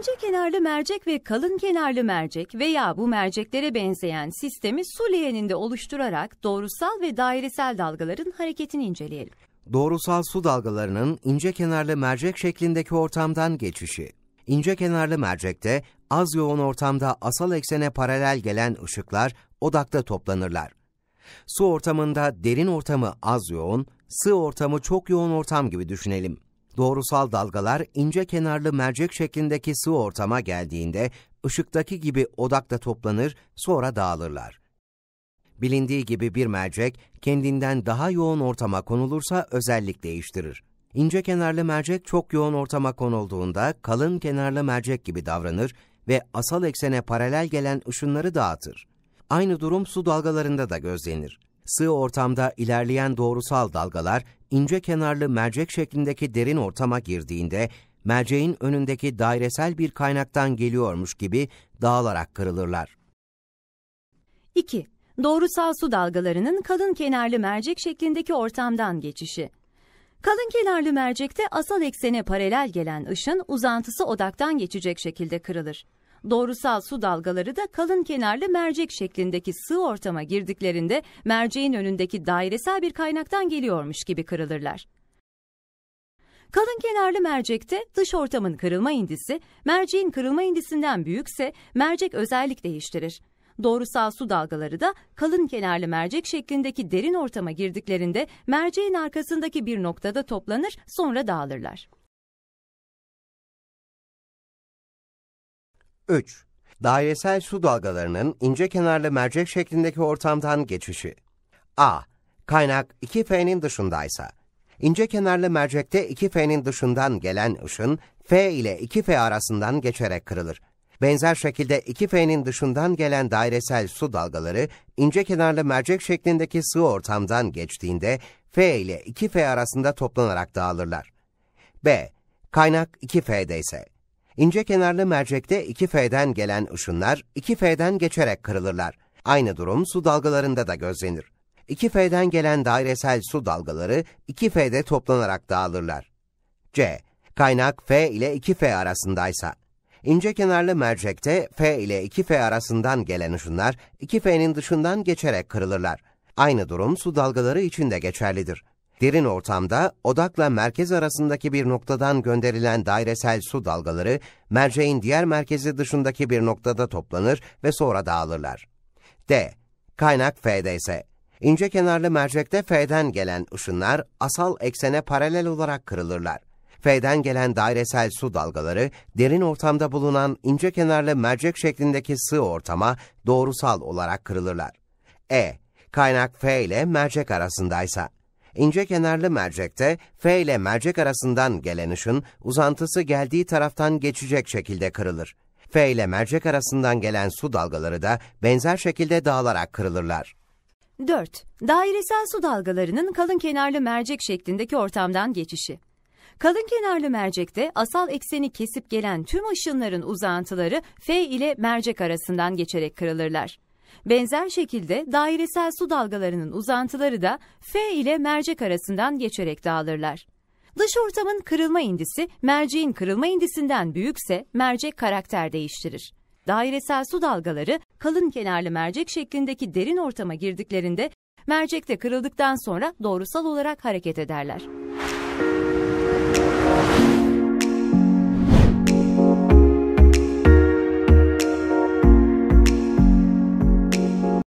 Ince kenarlı mercek ve kalın kenarlı mercek veya bu merceklere benzeyen sistemi su leğeninde oluşturarak doğrusal ve dairesel dalgaların hareketini inceleyelim. Doğrusal su dalgalarının ince kenarlı mercek şeklindeki ortamdan geçişi. İnce kenarlı mercekte az yoğun ortamda asal eksene paralel gelen ışıklar odakta toplanırlar. Su ortamında derin ortamı az yoğun, sığ ortamı çok yoğun ortam gibi düşünelim. Doğrusal dalgalar ince kenarlı mercek şeklindeki sıvı ortama geldiğinde ışıktaki gibi odakta toplanır, sonra dağılırlar. Bilindiği gibi bir mercek kendinden daha yoğun ortama konulursa özellik değiştirir. İnce kenarlı mercek çok yoğun ortama konulduğunda kalın kenarlı mercek gibi davranır ve asal eksene paralel gelen ışınları dağıtır. Aynı durum su dalgalarında da gözlenir. Sığ ortamda ilerleyen doğrusal dalgalar ince kenarlı mercek şeklindeki derin ortama girdiğinde merceğin önündeki dairesel bir kaynaktan geliyormuş gibi dağılarak kırılırlar. 2. Doğrusal su dalgalarının kalın kenarlı mercek şeklindeki ortamdan geçişi. Kalın kenarlı mercekte asal eksene paralel gelen ışın uzantısı odaktan geçecek şekilde kırılır. Doğrusal su dalgaları da kalın kenarlı mercek şeklindeki sığ ortama girdiklerinde merceğin önündeki dairesel bir kaynaktan geliyormuş gibi kırılırlar. Kalın kenarlı mercekte dış ortamın kırılma indisi, merceğin kırılma indisinden büyükse mercek özellik değiştirir. Doğrusal su dalgaları da kalın kenarlı mercek şeklindeki derin ortama girdiklerinde merceğin arkasındaki bir noktada toplanır sonra dağılırlar. 3. Dairesel su dalgalarının ince kenarlı mercek şeklindeki ortamdan geçişi. A. Kaynak 2F'nin dışındaysa, ince kenarlı mercekte 2F'nin dışından gelen ışın, F ile 2F arasından geçerek kırılır. Benzer şekilde 2F'nin dışından gelen dairesel su dalgaları, ince kenarlı mercek şeklindeki sığ ortamdan geçtiğinde, F ile 2F arasında toplanarak dağılırlar. B. Kaynak 2F'de ise, İnce kenarlı mercekte 2F'den gelen ışınlar 2F'den geçerek kırılırlar. Aynı durum su dalgalarında da gözlenir. 2F'den gelen dairesel su dalgaları 2F'de toplanarak dağılırlar. C. Kaynak F ile 2F arasındaysa, ince kenarlı mercekte F ile 2F arasından gelen ışınlar 2F'nin dışından geçerek kırılırlar. Aynı durum su dalgaları için de geçerlidir. Derin ortamda odakla merkez arasındaki bir noktadan gönderilen dairesel su dalgaları merceğin diğer merkezi dışındaki bir noktada toplanır ve sonra dağılırlar. D. Kaynak F'de ise ince kenarlı mercekte F'den gelen ışınlar asal eksene paralel olarak kırılırlar. F'den gelen dairesel su dalgaları derin ortamda bulunan ince kenarlı mercek şeklindeki sığ ortama doğrusal olarak kırılırlar. E. Kaynak F ile mercek arasındaysa İnce kenarlı mercekte F ile mercek arasından gelen ışın uzantısı geldiği taraftan geçecek şekilde kırılır. F ile mercek arasından gelen su dalgaları da benzer şekilde dağılarak kırılırlar. 4. Dairesel su dalgalarının kalın kenarlı mercek şeklindeki ortamdan geçişi. Kalın kenarlı mercekte asal ekseni kesip gelen tüm ışınların uzantıları F ile mercek arasından geçerek kırılırlar. Benzer şekilde dairesel su dalgalarının uzantıları da F ile mercek arasından geçerek dağılırlar. Dış ortamın kırılma indisi merceğin kırılma indisinden büyükse mercek karakter değiştirir. Dairesel su dalgaları kalın kenarlı mercek şeklindeki derin ortama girdiklerinde mercekte kırıldıktan sonra doğrusal olarak hareket ederler.